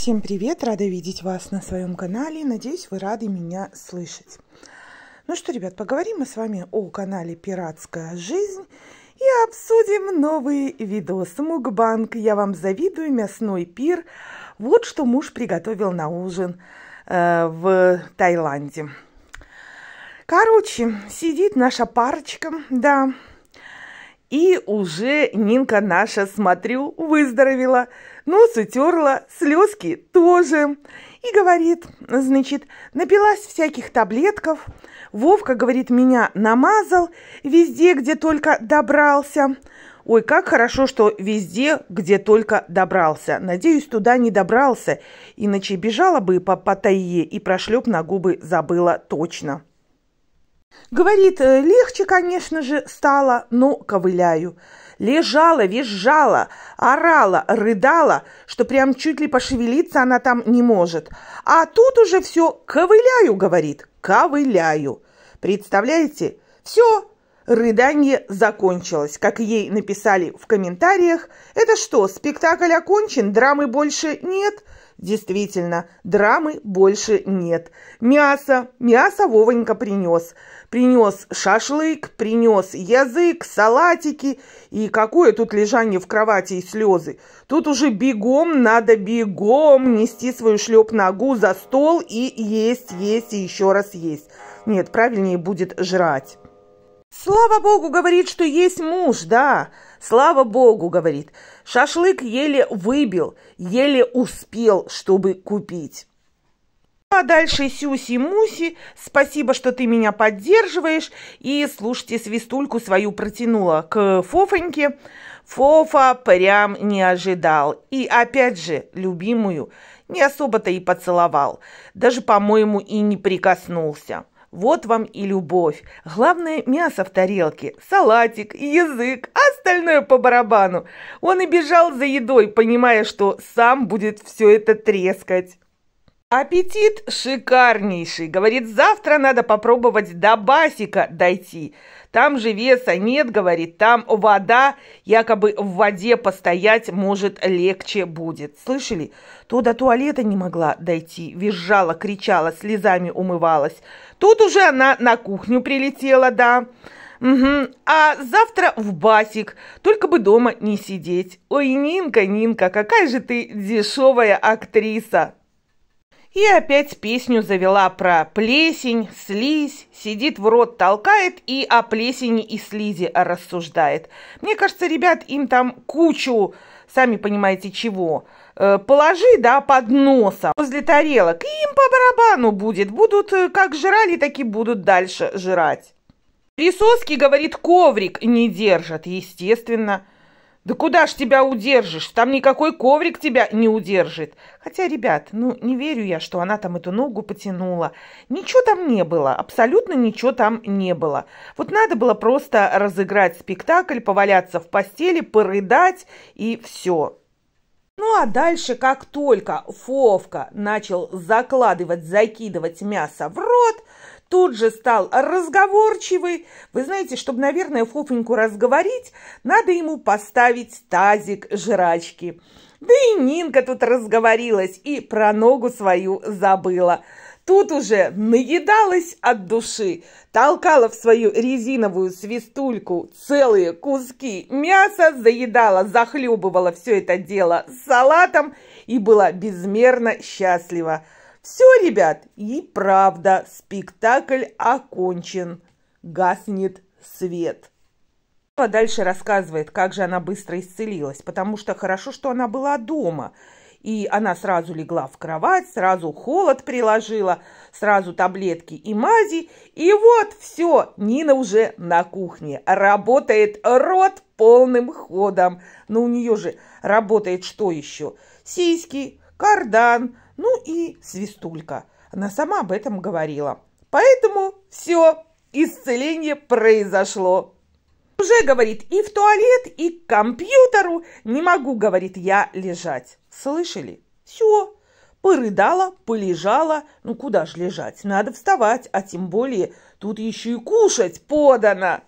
Всем привет! Рада видеть вас на своем канале. Надеюсь, вы рады меня слышать. Ну что, ребят, поговорим мы с вами о канале «Пиратская жизнь» и обсудим новый видос «Мукбанг». Я вам завидую, мясной пир. Вот что муж приготовил на ужин э, в Таиланде. Короче, сидит наша парочка, да, и уже Нинка наша, смотрю, выздоровела – нос утерла, слезки тоже. И говорит, значит, напилась всяких таблетков. Вовка, говорит, меня намазал везде, где только добрался. Ой, как хорошо, что везде, где только добрался. Надеюсь, туда не добрался, иначе бежала бы по Паттайе и прошлеп на губы забыла точно. Говорит, «Э, легче, конечно же, стало, но ковыляю. Лежала, визжала, орала, рыдала, что прям чуть ли пошевелиться она там не может. А тут уже все «ковыляю», говорит, «ковыляю». Представляете? Все, Рыдание закончилось. Как ей написали в комментариях, это что, спектакль окончен, драмы больше нет? Действительно, драмы больше нет. Мясо, мясо Вовонька принес. Принес шашлык, принес язык, салатики. И какое тут лежание в кровати и слезы. Тут уже бегом, надо бегом нести свою шлеп-ногу за стол и есть, есть и еще раз есть. Нет, правильнее будет жрать. Слава богу, говорит, что есть муж, да. Слава богу, говорит. Шашлык еле выбил, еле успел, чтобы купить. Ну, а дальше Сюси Муси, спасибо, что ты меня поддерживаешь. И слушайте, свистульку свою протянула к Фофоньке. Фофа прям не ожидал. И опять же, любимую не особо-то и поцеловал. Даже, по-моему, и не прикоснулся. Вот вам и любовь. Главное – мясо в тарелке, салатик, язык, остальное по барабану. Он и бежал за едой, понимая, что сам будет все это трескать. Аппетит шикарнейший. Говорит, завтра надо попробовать до басика дойти. Там же веса нет, говорит, там вода, якобы в воде постоять, может, легче будет. Слышали? То до туалета не могла дойти, визжала, кричала, слезами умывалась. Тут уже она на кухню прилетела, да. Угу. А завтра в басик, только бы дома не сидеть. Ой, Нинка, Нинка, какая же ты дешевая актриса. И опять песню завела про плесень, слизь, сидит в рот, толкает и о плесени и слизи рассуждает. Мне кажется, ребят, им там кучу, сами понимаете, чего. Э, положи, да, под носом, возле тарелок, и им по барабану будет. Будут э, как жрали, так и будут дальше жрать. Присоски, говорит, коврик не держат, естественно. Да куда ж тебя удержишь? Там никакой коврик тебя не удержит. Хотя, ребят, ну не верю я, что она там эту ногу потянула. Ничего там не было, абсолютно ничего там не было. Вот надо было просто разыграть спектакль, поваляться в постели, порыдать и все. Ну а дальше, как только Фовка начал закладывать, закидывать мясо в рот, тут же стал разговорчивый. Вы знаете, чтобы, наверное, Фофеньку разговорить, надо ему поставить тазик жрачки. Да и Нинка тут разговорилась и про ногу свою забыла. Тут уже наедалась от души, толкала в свою резиновую свистульку целые куски мяса, заедала, захлебывала все это дело салатом и была безмерно счастлива. Все, ребят, и правда, спектакль окончен. Гаснет свет. Дальше рассказывает, как же она быстро исцелилась, потому что хорошо, что она была дома. И она сразу легла в кровать, сразу холод приложила, сразу таблетки и мази. И вот все, Нина уже на кухне. Работает рот полным ходом. Но ну, у нее же работает что еще? Сиськи, кардан, ну и свистулька. Она сама об этом говорила. Поэтому все, исцеление произошло. Уже, говорит, и в туалет, и к компьютеру. Не могу, говорит, я лежать. Слышали? Все. Порыдала, полежала. Ну, куда же лежать? Надо вставать, а тем более тут еще и кушать подано.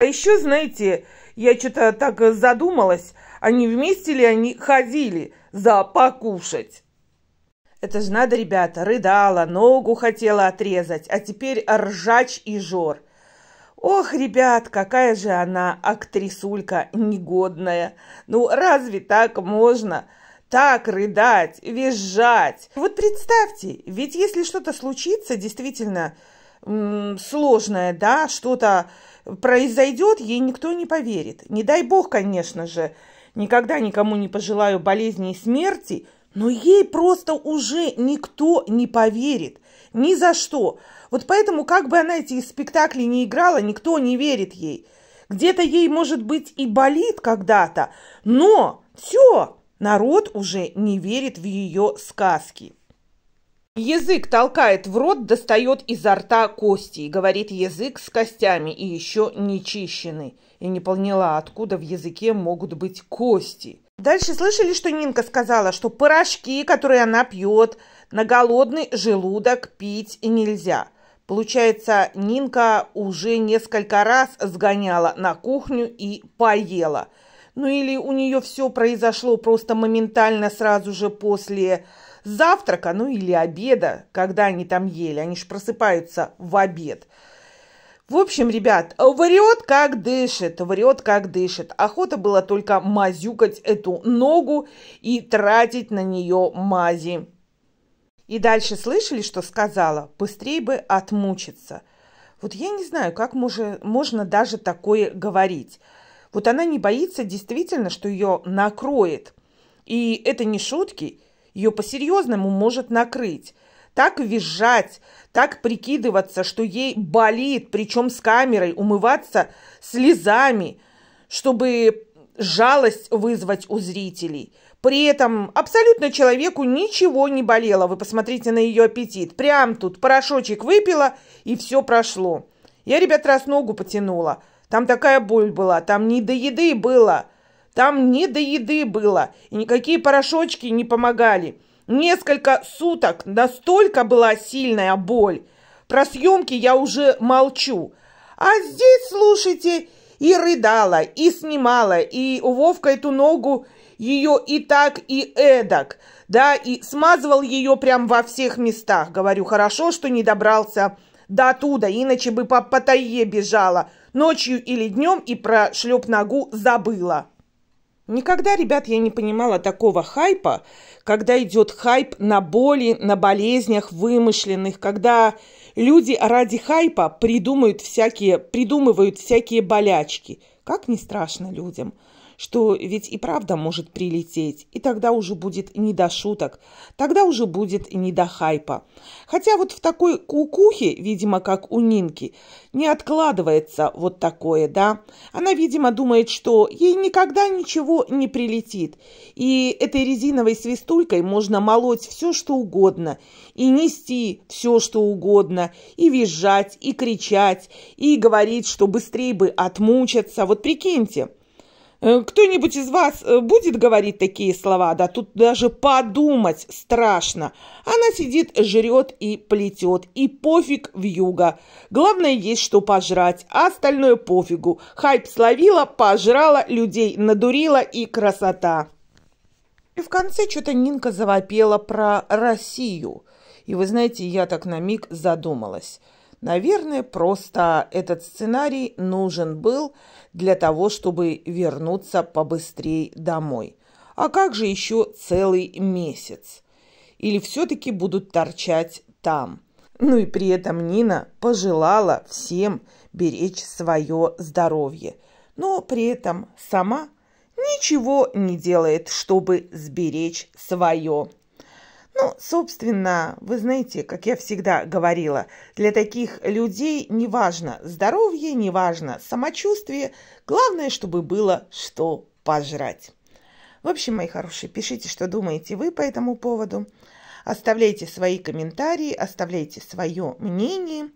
А еще, знаете, я что-то так задумалась, они а вместе ли они ходили за покушать? Это же надо, ребята, рыдала, ногу хотела отрезать, а теперь ржач и жор. Ох, ребят, какая же она, актрисулька негодная. Ну, разве так можно? Так рыдать, визжать. Вот представьте, ведь если что-то случится, действительно, сложное, да, что-то произойдет, ей никто не поверит. Не дай бог, конечно же, никогда никому не пожелаю болезни и смерти – но ей просто уже никто не поверит. Ни за что. Вот поэтому, как бы она эти спектакли не играла, никто не верит ей. Где-то ей, может быть, и болит когда-то, но все, народ уже не верит в ее сказки. Язык толкает в рот, достает изо рта кости, и говорит язык с костями и еще не чищенный. Я не поняла, откуда в языке могут быть кости. Дальше слышали, что Нинка сказала, что порошки, которые она пьет, на голодный желудок пить и нельзя. Получается, Нинка уже несколько раз сгоняла на кухню и поела. Ну или у нее все произошло просто моментально сразу же после завтрака, ну или обеда, когда они там ели. Они же просыпаются в обед. В общем, ребят, врет как дышит, врет как дышит. Охота была только мазюкать эту ногу и тратить на нее мази. И дальше слышали, что сказала? Быстрей бы отмучиться. Вот я не знаю, как муже, можно даже такое говорить. Вот она не боится действительно, что ее накроет. И это не шутки, ее по-серьезному может накрыть так визжать, так прикидываться, что ей болит, причем с камерой, умываться слезами, чтобы жалость вызвать у зрителей. При этом абсолютно человеку ничего не болело. Вы посмотрите на ее аппетит. Прям тут порошочек выпила, и все прошло. Я, ребят, раз ногу потянула. Там такая боль была, там не до еды было. Там не до еды было, и никакие порошочки не помогали несколько суток настолько была сильная боль. Про съемки я уже молчу. А здесь, слушайте, и рыдала, и снимала, и у Вовка эту ногу ее и так, и эдак, да, и смазывал ее прям во всех местах. Говорю, хорошо, что не добрался до туда, иначе бы по Паттайе бежала ночью или днем и про шлеп ногу забыла. Никогда, ребят, я не понимала такого хайпа, когда идет хайп на боли, на болезнях вымышленных, когда люди ради хайпа придумывают всякие, придумывают всякие болячки. Как не страшно людям – что ведь и правда может прилететь, и тогда уже будет не до шуток, тогда уже будет не до хайпа. Хотя вот в такой кукухе, видимо, как у Нинки, не откладывается вот такое, да? Она, видимо, думает, что ей никогда ничего не прилетит, и этой резиновой свистулькой можно молоть все, что угодно, и нести все, что угодно, и визжать, и кричать, и говорить, что быстрее бы отмучаться. Вот прикиньте, Э, кто-нибудь из вас э, будет говорить такие слова? Да тут даже подумать страшно. Она сидит, жрет и плетет, и пофиг в юга. Главное, есть что пожрать, а остальное пофигу. Хайп словила, пожрала, людей надурила и красота. И в конце что-то Нинка завопела про Россию. И вы знаете, я так на миг задумалась – Наверное, просто этот сценарий нужен был для того, чтобы вернуться побыстрее домой. А как же еще целый месяц? Или все-таки будут торчать там? Ну и при этом Нина пожелала всем беречь свое здоровье, но при этом сама ничего не делает, чтобы сберечь свое ну, собственно, вы знаете, как я всегда говорила, для таких людей не важно здоровье, не важно самочувствие, главное, чтобы было что пожрать. В общем, мои хорошие, пишите, что думаете вы по этому поводу. Оставляйте свои комментарии, оставляйте свое мнение.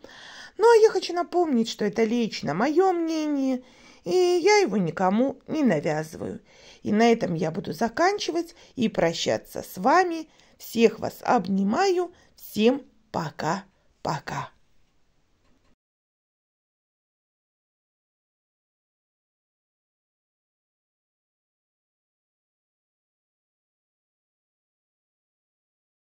Ну, а я хочу напомнить, что это лично мое мнение, и я его никому не навязываю. И на этом я буду заканчивать и прощаться с вами – всех вас обнимаю. Всем пока-пока.